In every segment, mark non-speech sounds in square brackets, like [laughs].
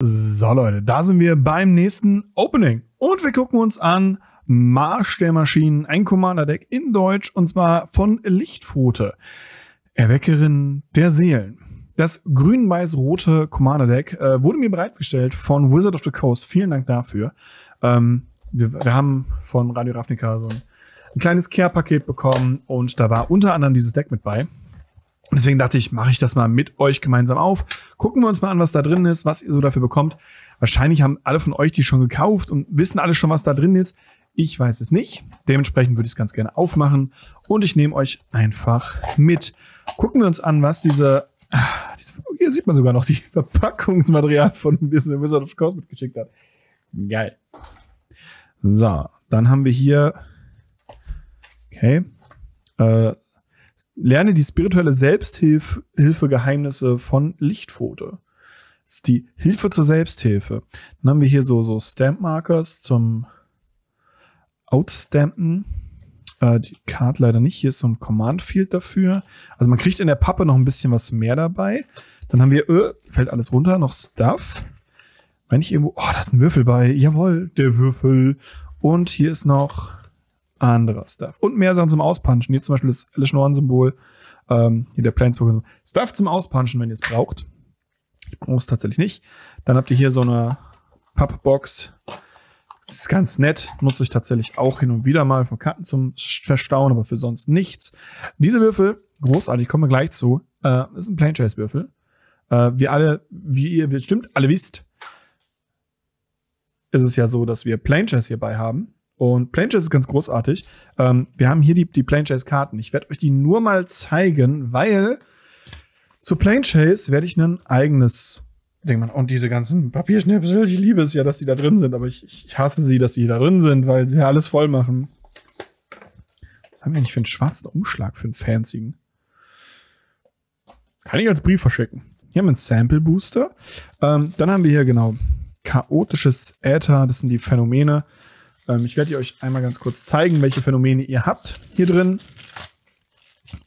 So Leute, da sind wir beim nächsten Opening. Und wir gucken uns an Marsch der Maschinen, ein Commander-Deck in Deutsch und zwar von Lichtpfote, Erweckerin der Seelen. Das grün-weiß-rote Commander-Deck äh, wurde mir bereitgestellt von Wizard of the Coast. Vielen Dank dafür. Ähm, wir, wir, haben von Radio Ravnica so ein, ein kleines Care-Paket bekommen und da war unter anderem dieses Deck mit bei. Deswegen dachte ich, mache ich das mal mit euch gemeinsam auf. Gucken wir uns mal an, was da drin ist, was ihr so dafür bekommt. Wahrscheinlich haben alle von euch die schon gekauft und wissen alle schon, was da drin ist. Ich weiß es nicht. Dementsprechend würde ich es ganz gerne aufmachen und ich nehme euch einfach mit. Gucken wir uns an, was diese, ah, oh, hier sieht man sogar noch die [laughs] Verpackungsmaterial von diesem Wizard of Coast mitgeschickt hat. Geil. So, dann haben wir hier, okay, äh, Lerne die spirituelle Selbsthilfe Geheimnisse von Lichtfote. Das ist die Hilfe zur Selbsthilfe. Dann haben wir hier so, so Stamp-Markers zum Outstampen. Äh, die Card leider nicht. Hier ist so ein Command Field dafür. Also man kriegt in der Pappe noch ein bisschen was mehr dabei. Dann haben wir, öh, fällt alles runter, noch Stuff. Wenn ich irgendwo, oh, da ist ein Würfel bei. Jawohl, der Würfel. Und hier ist noch anderer Stuff. Und mehr Sachen zum Auspunchen. Hier zum Beispiel das Alice-Norn-Symbol. Ähm, hier der plan -Symbol. Stuff zum Auspunchen, wenn ihr es braucht. Ich brauche es tatsächlich nicht. Dann habt ihr hier so eine Pappbox. Das ist ganz nett. Nutze ich tatsächlich auch hin und wieder mal von Karten zum Verstauen, aber für sonst nichts. Diese Würfel, großartig, kommen wir gleich zu. Äh, ist ein Plane Chase Würfel. Äh, wir alle, wie ihr bestimmt alle wisst, ist es ja so, dass wir Plane chase hierbei haben. Und Plane Chase ist ganz großartig. Ähm, wir haben hier die, die Plain Chess Karten. Ich werde euch die nur mal zeigen, weil zu Plane Chase werde ich ein eigenes Ding machen. Und diese ganzen Papierschnipsel, ich liebe es ja, dass die da drin sind, aber ich, ich hasse sie, dass sie da drin sind, weil sie ja alles voll machen. Was haben wir eigentlich für einen schwarzen Umschlag für einen fanzigen? Kann ich als Brief verschicken. Hier haben wir einen Sample Booster. Ähm, dann haben wir hier genau chaotisches Äther, das sind die Phänomene. Ähm, ich werde euch einmal ganz kurz zeigen, welche Phänomene ihr habt hier drin.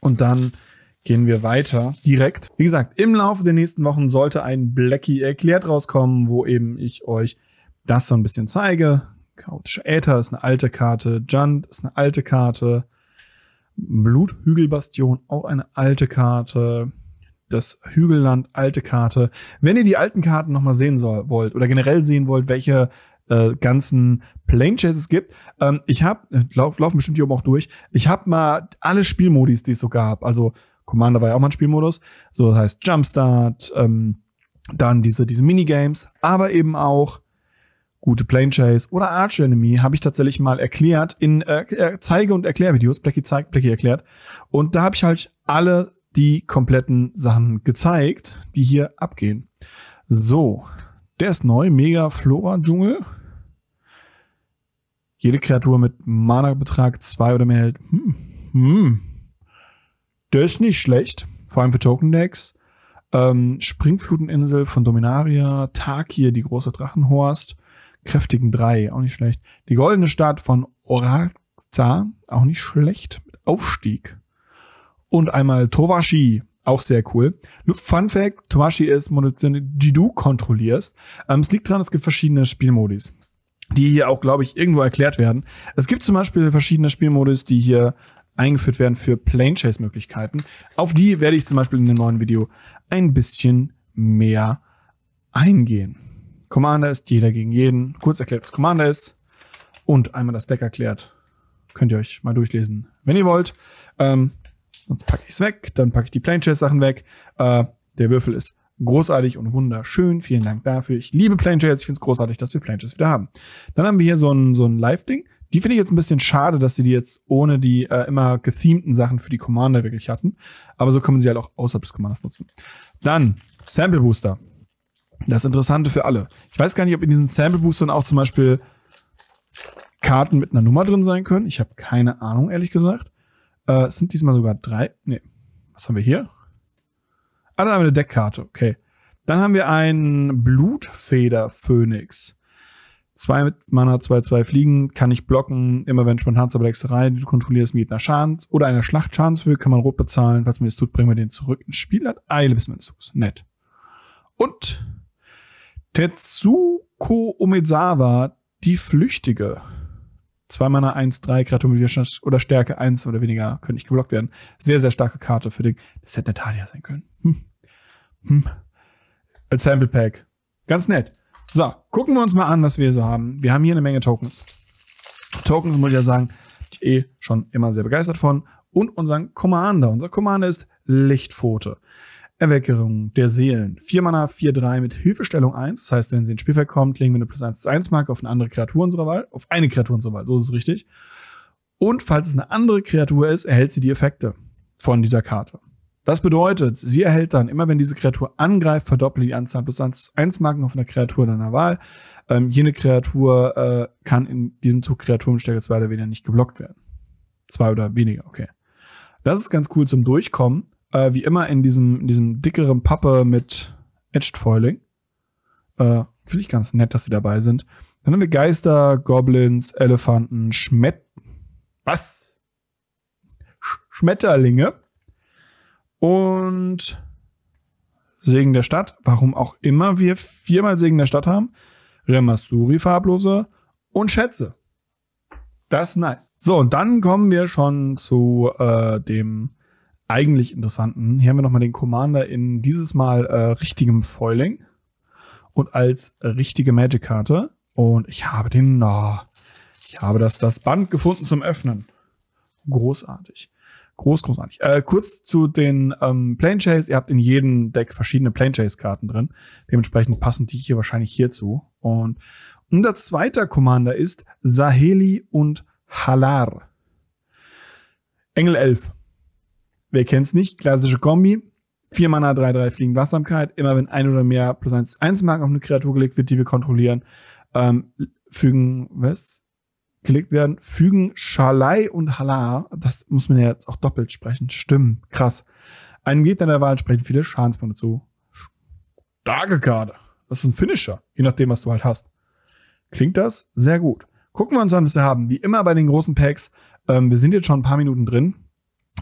Und dann gehen wir weiter direkt. Wie gesagt, im Laufe der nächsten Wochen sollte ein Blackie erklärt rauskommen, wo eben ich euch das so ein bisschen zeige. Chaotische Äther ist eine alte Karte, Junt ist eine alte Karte, Bluthügelbastion auch eine alte Karte, das Hügelland alte Karte. Wenn ihr die alten Karten nochmal sehen soll, wollt oder generell sehen wollt, welche äh, ganzen Plane Chases gibt. Ähm, ich habe, lauf, laufen bestimmt hier oben auch durch, ich habe mal alle Spielmodis, die es so gab. Also Commander war ja auch mal ein Spielmodus. So das heißt Jumpstart, ähm, dann diese, diese Minigames, aber eben auch gute Plane Chase oder Arch Enemy habe ich tatsächlich mal erklärt in äh, äh, Zeige- und Erklärvideos. Blacky zeigt, Blacky erklärt. Und da habe ich halt alle die kompletten Sachen gezeigt, die hier abgehen. So, der ist neu, Mega Flora Dschungel. Jede Kreatur mit Mana-Betrag 2 oder mehr hält. Hm, hm. Der ist nicht schlecht, vor allem für Token-Decks. Ähm, Springfluteninsel von Dominaria, Tag hier, die große Drachenhorst, kräftigen 3, auch nicht schlecht. Die goldene Stadt von Oraza, auch nicht schlecht, mit Aufstieg. Und einmal Towashi, auch sehr cool. Fun Fact, Tomashi ist Munition, die du kontrollierst. Ähm, es liegt daran, es gibt verschiedene Spielmodis, die hier auch, glaube ich, irgendwo erklärt werden. Es gibt zum Beispiel verschiedene Spielmodis, die hier eingeführt werden für Plane Chase Möglichkeiten. Auf die werde ich zum Beispiel in dem neuen Video ein bisschen mehr eingehen. Commander ist jeder gegen jeden. Kurz erklärt, was Commander ist und einmal das Deck erklärt. Könnt ihr euch mal durchlesen, wenn ihr wollt. Ähm, Sonst packe ich es weg, dann packe ich die Plane Chase Sachen weg. Äh, der Würfel ist großartig und wunderschön. Vielen Dank dafür. Ich liebe Plane Chase. Ich finde es großartig, dass wir Plane Chase wieder haben. Dann haben wir hier so ein, so ein Live-Ding. Die finde ich jetzt ein bisschen schade, dass sie die jetzt ohne die äh, immer gethemten Sachen für die Commander wirklich hatten. Aber so können sie halt auch außerhalb des Commanders nutzen. Dann Sample Booster. Das Interessante für alle. Ich weiß gar nicht, ob in diesen Sample Boostern auch zum Beispiel Karten mit einer Nummer drin sein können. Ich habe keine Ahnung, ehrlich gesagt. Äh, sind diesmal sogar drei. Nee. Was haben wir hier? Ah, dann haben wir eine Deckkarte. Okay. Dann haben wir einen Blutfeder-Phönix. Zwei mit Mana, zwei, zwei Fliegen, kann ich blocken. Immer wenn spontan zur Hexerei, die du kontrollierst, mit einer Schadens oder einer Schlacht will, kann man rot bezahlen. Falls man das tut, bringen wir den zurück ins Spiel. Hat Eile bis meines Zugs. Nett. Und Tetsuko Umezawa, die Flüchtige. Zwei Mana 1, 3, Kreatur mit Widerstand oder Stärke 1 oder weniger können nicht geblockt werden. Sehr, sehr starke Karte für den. Das hätte Natalia sein können. Hm. Hm. Als Sample Pack. Ganz nett. So, gucken wir uns mal an, was wir so haben. Wir haben hier eine Menge Tokens. Tokens muss ich ja sagen, bin ich eh schon immer sehr begeistert von. Und unseren Commander. Unser Commander ist Lichtpfote. Erweckung der Seelen. 4 Mana, 4, 3 mit Hilfestellung 1. Das heißt, wenn sie ins Spielfeld kommt, legen wir eine plus 1 zu 1 Marke auf eine andere Kreatur unserer Wahl. Auf eine Kreatur unserer Wahl, so ist es richtig. Und falls es eine andere Kreatur ist, erhält sie die Effekte von dieser Karte. Das bedeutet, sie erhält dann, immer wenn diese Kreatur angreift, verdoppelt die Anzahl plus 1, 1 Marken auf einer Kreatur deiner Wahl. Ähm, jene Kreatur äh, kann in diesem Zug Kreaturenstärke 2 oder weniger nicht geblockt werden. Zwei oder weniger, okay. Das ist ganz cool zum Durchkommen. Äh, wie immer in diesem, in diesem dickeren Pappe mit Edged Foiling. Äh, Finde ich ganz nett, dass sie dabei sind. Dann haben wir Geister, Goblins, Elefanten, Schmet... Was? Sch Schmetterlinge. Und Segen der Stadt. Warum auch immer wir viermal Segen der Stadt haben. Remassuri, farblose und Schätze. Das ist nice. So, und dann kommen wir schon zu äh, dem eigentlich interessanten. Hier haben wir nochmal den Commander in dieses Mal äh, richtigem Foiling und als äh, richtige Magic-Karte. Und ich habe den, oh, ich habe das, das Band gefunden zum Öffnen. Großartig. Groß, großartig. Äh, kurz zu den ähm, Plane Chase. Ihr habt in jedem Deck verschiedene Plane Chase-Karten drin. Dementsprechend passen die hier wahrscheinlich hierzu. Und unser zweiter Commander ist Saheli und Halar. Engel 11. Wer kennt's nicht? Klassische Kombi. Vier Mana, drei, drei Fliegen, Wachsamkeit. Immer wenn ein oder mehr plus eins, eins Marken auf eine Kreatur gelegt wird, die wir kontrollieren, ähm, fügen, was? Gelegt werden, fügen Schalei und Hala. das muss man ja jetzt auch doppelt sprechen, stimmt, krass. Einem Gegner der Wahl entsprechend viele Schadenspunkte zu. Starke Karte. Das ist ein Finisher, je nachdem, was du halt hast. Klingt das sehr gut. Gucken wir uns an, was wir haben. Wie immer bei den großen Packs, ähm, wir sind jetzt schon ein paar Minuten drin.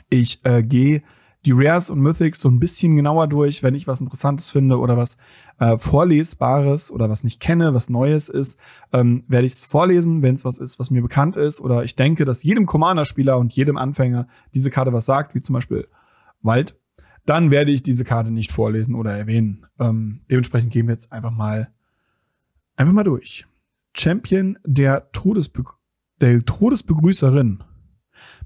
Ich äh, gehe die Rares und Mythics so ein bisschen genauer durch, wenn ich was Interessantes finde oder was äh, Vorlesbares oder was nicht kenne, was Neues ist, ähm, werde ich es vorlesen, wenn es was ist, was mir bekannt ist. Oder ich denke, dass jedem Commander-Spieler und jedem Anfänger diese Karte was sagt, wie zum Beispiel Wald, dann werde ich diese Karte nicht vorlesen oder erwähnen. Ähm, dementsprechend gehen wir jetzt einfach mal einfach mal durch. Champion der, Todesbe der Todesbegrüßerin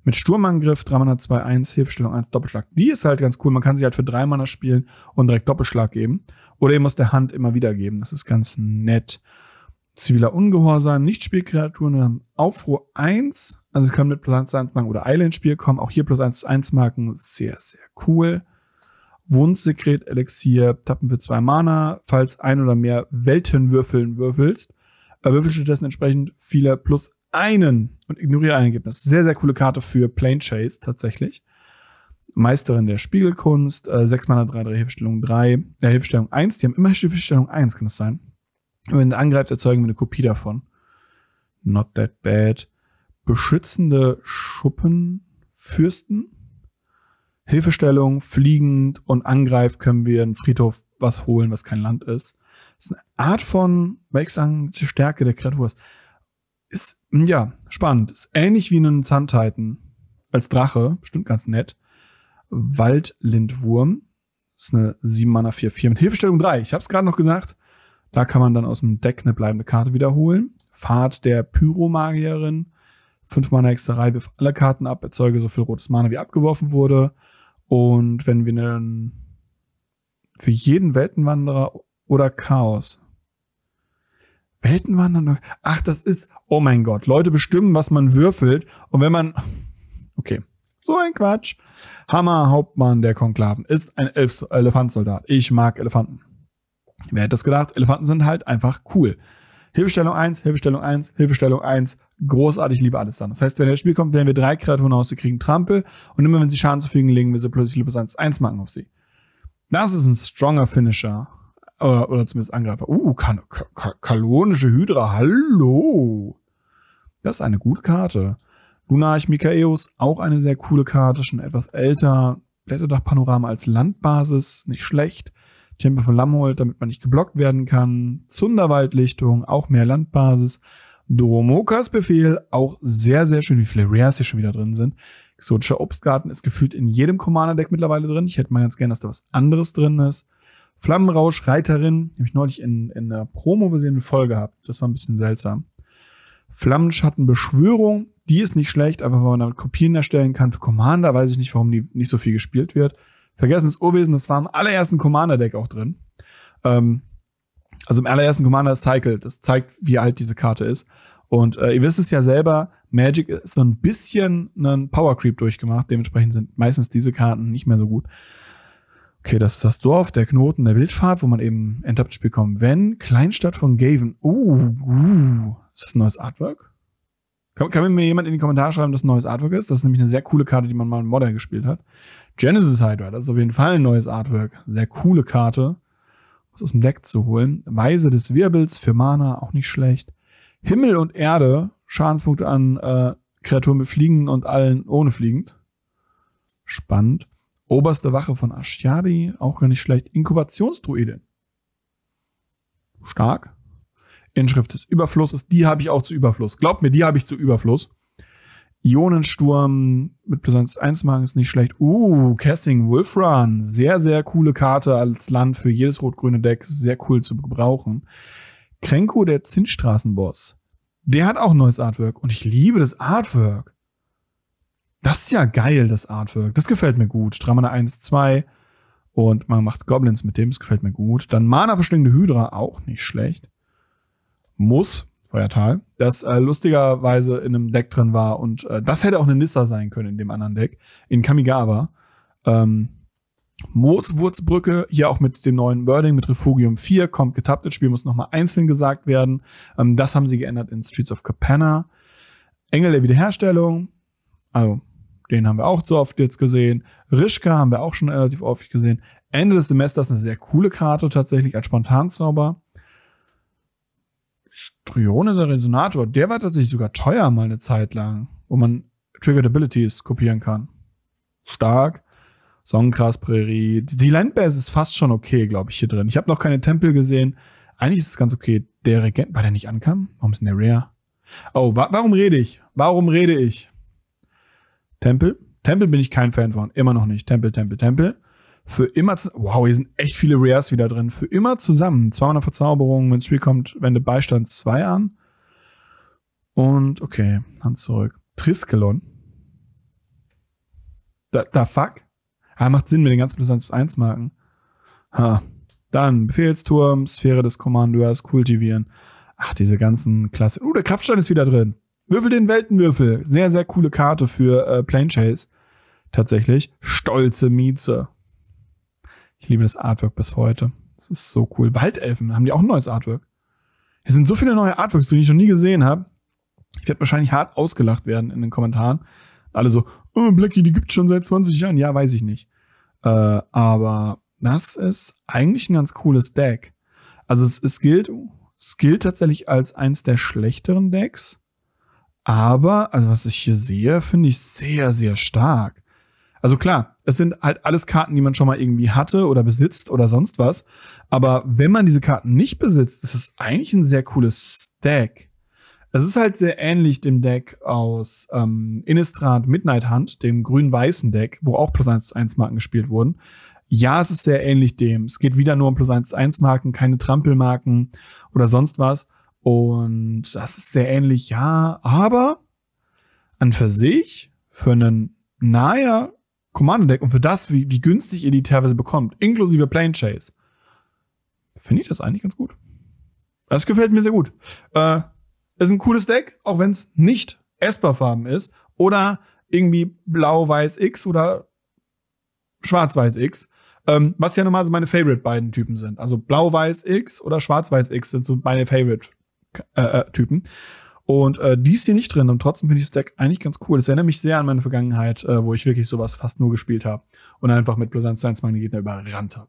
mit Sturmangriff, 3 Mana 2, 1, Hilfestellung 1, Doppelschlag. Die ist halt ganz cool. Man kann sie halt für 3 Mana spielen und direkt Doppelschlag geben. Oder ihr muss der Hand immer wieder geben. Das ist ganz nett. Ziviler Ungehorsam, Nichtspielkreaturen Aufruhr 1. Also sie können mit plus 1 Marken oder Eile ins Spiel kommen. Auch hier plus 1 1 Marken. Sehr, sehr cool. Wundsekret, Elixier, tappen für 2 Mana. Falls ein oder mehr Weltenwürfeln würfelst, würfelst du dessen entsprechend viele plus einen und ignoriere ein Ergebnis. Sehr, sehr coole Karte für Plane Chase tatsächlich. Meisterin der Spiegelkunst, 6 äh, Mana 3, 3 Hilfestellung 3, äh, Hilfestellung 1, die haben immer Hilfestellung 1, kann es sein. Und wenn du angreifst, erzeugen wir eine Kopie davon. Not that bad. Beschützende Schuppenfürsten. Hilfestellung, fliegend und angreif können wir einen Friedhof was holen, was kein Land ist. Das ist eine Art von, weil ich sagen, die Stärke der Kreatur ist ist, hm, ja, spannend. Ist ähnlich wie einen Sun Als Drache, bestimmt ganz nett. Waldlindwurm. Ist eine 7 Mana 4, 4 mit Hilfestellung 3. Ich habe es gerade noch gesagt. Da kann man dann aus dem Deck eine bleibende Karte wiederholen. Fahrt der Pyromagierin. 5 Mana Hexerei, wirf alle Karten ab, erzeuge so viel rotes Mana, wie abgeworfen wurde. Und wenn wir einen für jeden Weltenwanderer oder Chaos Weltenwanderung. Ach, das ist, oh mein Gott, Leute bestimmen, was man würfelt. Und wenn man, [laughs] okay, so ein Quatsch. Hammer Hauptmann der Konklaven ist ein Elefantsoldat. Ich mag Elefanten. Wer hätte das gedacht? Elefanten sind halt einfach cool. Hilfestellung 1, Hilfestellung 1, Hilfestellung 1. Großartig, liebe alles dann. Das heißt, wenn das Spiel kommt, werden wir drei Kreaturen aus, sie kriegen Trampel und immer wenn sie Schaden zufügen, legen wir sie plötzlich plus 1, 1 Marken auf sie. Das ist ein stronger Finisher oder, oder zumindest Angreifer. Uh, kan ka kalonische Hydra, hallo. Das ist eine gute Karte. Lunarch Mikaeus, auch eine sehr coole Karte, schon etwas älter. Blätterdach-Panorama als Landbasis, nicht schlecht. Tempel von Lammholt, damit man nicht geblockt werden kann. Zunderwaldlichtung, auch mehr Landbasis. Doromokas Befehl, auch sehr, sehr schön, wie viele Rares hier schon wieder drin sind. Exotischer Obstgarten ist gefühlt in jedem Commander-Deck mittlerweile drin. Ich hätte mal ganz gern, dass da was anderes drin ist. Flammenrausch, Reiterin, habe ich neulich in, in einer Promo version eine Folge gehabt. Das war ein bisschen seltsam. Flammenschattenbeschwörung, die ist nicht schlecht, aber wenn man damit Kopien erstellen kann. Für Commander weiß ich nicht, warum die nicht so viel gespielt wird. Vergessenes Urwesen, das war im allerersten Commander-Deck auch drin. Ähm, also im allerersten Commander Cycle, das zeigt, wie alt diese Karte ist. Und äh, ihr wisst es ja selber, Magic ist so ein bisschen einen Power Creep durchgemacht. Dementsprechend sind meistens diese Karten nicht mehr so gut. Okay, das ist das Dorf, der Knoten der Wildfahrt, wo man eben Enttapped Spiel kommt. Wenn, Kleinstadt von Gaven. Uh, uh, ist das ein neues Artwork? Kann, kann, mir jemand in die Kommentare schreiben, dass ein neues Artwork ist? Das ist nämlich eine sehr coole Karte, die man mal im Modder gespielt hat. Genesis Hydra, das ist auf jeden Fall ein neues Artwork. Sehr coole Karte. Was aus dem Deck zu holen. Weise des Wirbels für Mana, auch nicht schlecht. Himmel und Erde, Schadenspunkte an äh, Kreaturen mit Fliegen und allen ohne Fliegend. Spannend. Oberste Wache von Ashtiari, auch gar nicht schlecht. Inkubationsdruide. Stark. Inschrift des Überflusses, die habe ich auch zu Überfluss. Glaubt mir, die habe ich zu Überfluss. Ionensturm mit plus 1 Magen ist nicht schlecht. Uh, Cassing Wolfrun. Sehr, sehr coole Karte als Land für jedes rot-grüne Deck. Sehr cool zu gebrauchen. Krenko, der Zinnstraßenboss. Der hat auch ein neues Artwork und ich liebe das Artwork. Das ist ja geil, das Artwork. Das gefällt mir gut. Dramana 1, 2 und man macht Goblins mit dem, das gefällt mir gut. Dann Mana verschlingende Hydra, auch nicht schlecht. Muss, Feuertal, das äh, lustigerweise in einem Deck drin war und äh, das hätte auch eine Nissa sein können in dem anderen Deck, in Kamigawa. Ähm, Mooswurzbrücke, hier auch mit dem neuen Wording, mit Refugium 4, kommt getappt Das Spiel, muss nochmal einzeln gesagt werden. Ähm, das haben sie geändert in Streets of Capenna. Engel der Wiederherstellung, also den haben wir auch so oft jetzt gesehen. Rischka haben wir auch schon relativ oft gesehen. Ende des Semesters eine sehr coole Karte tatsächlich, als Spontanzauber. Strione Resonator, der war tatsächlich sogar teuer mal eine Zeit lang, wo man Triggered Abilities kopieren kann. Stark. Songgrass Prärie. Die Landbase ist fast schon okay, glaube ich, hier drin. Ich habe noch keine Tempel gesehen. Eigentlich ist es ganz okay. Der Regent, war der nicht ankam? Warum ist denn der Rare? Oh, wa warum rede ich? Warum rede ich? Tempel. Tempel bin ich kein Fan von. Immer noch nicht. Tempel, Tempel, Tempel. Für immer, wow, hier sind echt viele Rares wieder drin. Für immer zusammen. 200 Verzauberungen. wenn das Spiel kommt, wende Beistand 2 an. Und, okay, Hand zurück. Triskelon. Da, da fuck? Ah, macht Sinn mit den ganzen plus 1 Marken. Ha. Dann Befehlsturm, Sphäre des Kommandeurs, kultivieren. Ach, diese ganzen Klasse. Uh, der Kraftstein ist wieder drin. Würfel den Weltenwürfel. Sehr, sehr coole Karte für äh, Plane Chase. Tatsächlich. Stolze Mieze. Ich liebe das Artwork bis heute. Das ist so cool. Waldelfen haben die auch ein neues Artwork. Hier sind so viele neue Artworks, die ich noch nie gesehen habe. Ich werde wahrscheinlich hart ausgelacht werden in den Kommentaren. Alle so, oh, Blackie, die gibt's schon seit 20 Jahren. Ja, weiß ich nicht. Äh, aber das ist eigentlich ein ganz cooles Deck. Also es, es gilt, es gilt tatsächlich als eins der schlechteren Decks. Aber, also was ich hier sehe, finde ich sehr, sehr stark. Also klar, es sind halt alles Karten, die man schon mal irgendwie hatte oder besitzt oder sonst was. Aber wenn man diese Karten nicht besitzt, ist es eigentlich ein sehr cooles Deck. Es ist halt sehr ähnlich dem Deck aus ähm, Innistrad Midnight Hunt, dem grün-weißen Deck, wo auch plus 1 1 Marken gespielt wurden. Ja, es ist sehr ähnlich dem. Es geht wieder nur um plus 1 1 Marken, keine Trampelmarken oder sonst was. Und das ist sehr ähnlich, ja, aber an für sich, für einen naja Commander Deck und für das, wie, wie günstig ihr die teilweise bekommt, inklusive Plane Chase, finde ich das eigentlich ganz gut. Das gefällt mir sehr gut. Äh, ist ein cooles Deck, auch wenn es nicht Esper-Farben ist oder irgendwie blau-weiß-X oder schwarz-weiß-X. Ähm, was ja normal so meine Favorite beiden Typen sind. Also blau-weiß X oder schwarz-weiß X sind so meine Favorite äh, äh, Typen. Und äh, die ist hier nicht drin und trotzdem finde ich das Deck eigentlich ganz cool. Das erinnert mich sehr an meine Vergangenheit, äh, wo ich wirklich sowas fast nur gespielt habe und einfach mit Blood Science meine Gegner überrannt habe.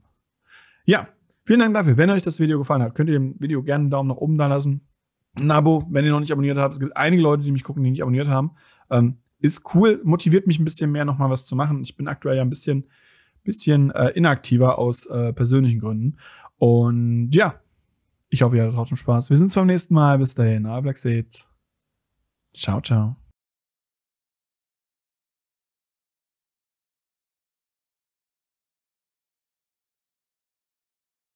Ja, vielen Dank dafür. Wenn euch das Video gefallen hat, könnt ihr dem Video gerne einen Daumen nach oben da lassen. Ein Abo, wenn ihr noch nicht abonniert habt. Es gibt einige Leute, die mich gucken, die nicht abonniert haben. Ähm, ist cool, motiviert mich ein bisschen mehr, nochmal was zu machen. Ich bin aktuell ja ein bisschen, bisschen äh, inaktiver aus äh, persönlichen Gründen. Und ja, ich hoffe, ihr hattet trotzdem Spaß. Wir sehen uns beim nächsten Mal. Bis dahin. Black Ablaxet. Ciao, ciao.